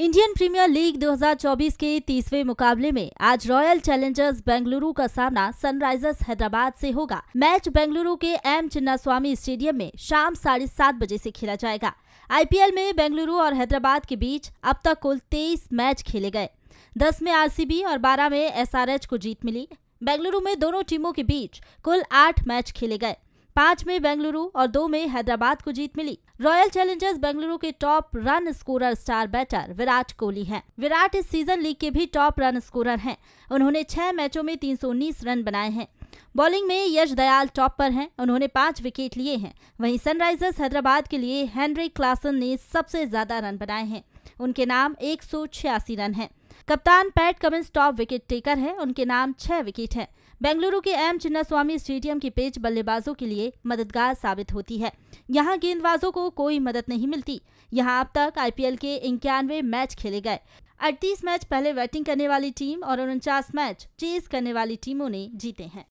Indian premiere league 2024 के तीसवे मुकाबले में आज रॉयल चैलेंजर्स बेंगलुरु का सामना सनराइजर्स हैदराबाद से होगा मैच बेंगलुरु के एम चिन्नास्वामी स्टेडियम में शाम साढ़े सात बजे से खेला जाएगा आईपीएल में बेंगलुरु और हैदराबाद के बीच अब तक कुल तेईस मैच खेले गए दस में आरसीबी और बारह में एसआरएच को जीत मिली बेंगलुरु में दोनों टीमों के बीच कुल आठ मैच खेले गए पांच में बेंगलुरु और दो में हैदराबाद को जीत मिली रॉयल चैलेंजर्स बेंगलुरु के top run scorer star batter Virat Kohli हैं। विराट इस सीजन लीग के भी टॉप रन स्कोरर हैं। उन्होंने छह मैचों में तीन रन बनाए हैं बॉलिंग में यश दयाल टॉप पर हैं उन्होंने पांच विकेट लिए हैं वहीं सनराइजर्स हैदराबाद के लिए हेनरी क्लासन ने सबसे ज्यादा रन बनाए हैं उनके नाम एक रन है कप्तान Pat Cummins top wicket taker है उनके नाम छह विकेट हैं बेंगलुरु के एम चिन्नास्वामी स्टेडियम की पिच बल्लेबाजों के लिए मददगार साबित होती है यहाँ गेंदबाजों को कोई मदद नहीं मिलती यहाँ अब तक आईपीएल के इक्यानवे मैच खेले गए अड़तीस मैच पहले बैटिंग करने वाली टीम और उनचास मैच चेज करने वाली टीमों ने जीते हैं